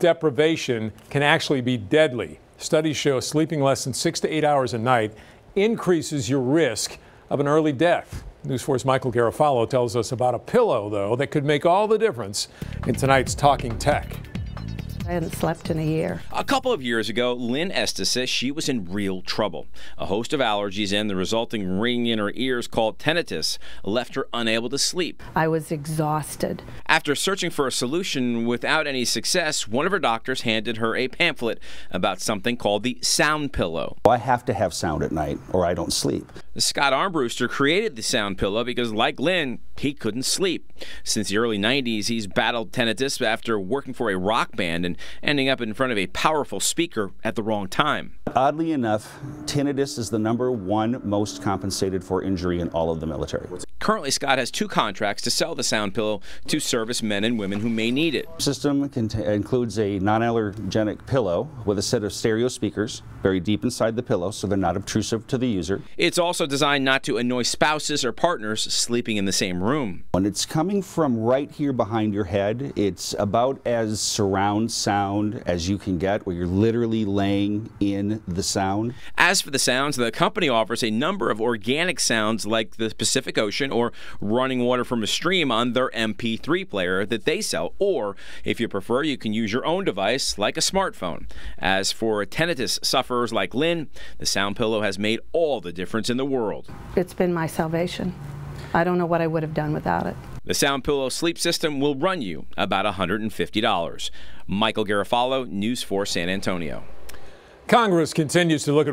deprivation can actually be deadly. Studies show sleeping less than six to eight hours a night increases your risk of an early death. News Force Michael Garofalo tells us about a pillow, though, that could make all the difference in tonight's Talking Tech. I hadn't slept in a year. A couple of years ago, Lynn Estes says she was in real trouble. A host of allergies and the resulting ringing in her ears called tinnitus left her unable to sleep. I was exhausted. After searching for a solution without any success, one of her doctors handed her a pamphlet about something called the sound pillow. I have to have sound at night or I don't sleep. Scott Armbruster created the sound pillow because, like Lynn, he couldn't sleep. Since the early 90s, he's battled tinnitus after working for a rock band and ending up in front of a powerful speaker at the wrong time. Oddly enough, tinnitus is the number one most compensated for injury in all of the military. Currently, Scott has two contracts to sell the sound pillow to service men and women who may need it. System includes a non-allergenic pillow with a set of stereo speakers very deep inside the pillow so they're not obtrusive to the user. It's also designed not to annoy spouses or partners sleeping in the same room. When it's coming from right here behind your head, it's about as surround sound as you can get where you're literally laying in the sound. As for the sounds, the company offers a number of organic sounds like the Pacific Ocean or running water from a stream on their MP3 player that they sell. Or, if you prefer, you can use your own device like a smartphone. As for tinnitus sufferers like Lynn, the Sound Pillow has made all the difference in the world. It's been my salvation. I don't know what I would have done without it. The Sound Pillow sleep system will run you about $150. Michael Garofalo, News 4 San Antonio. Congress continues to look at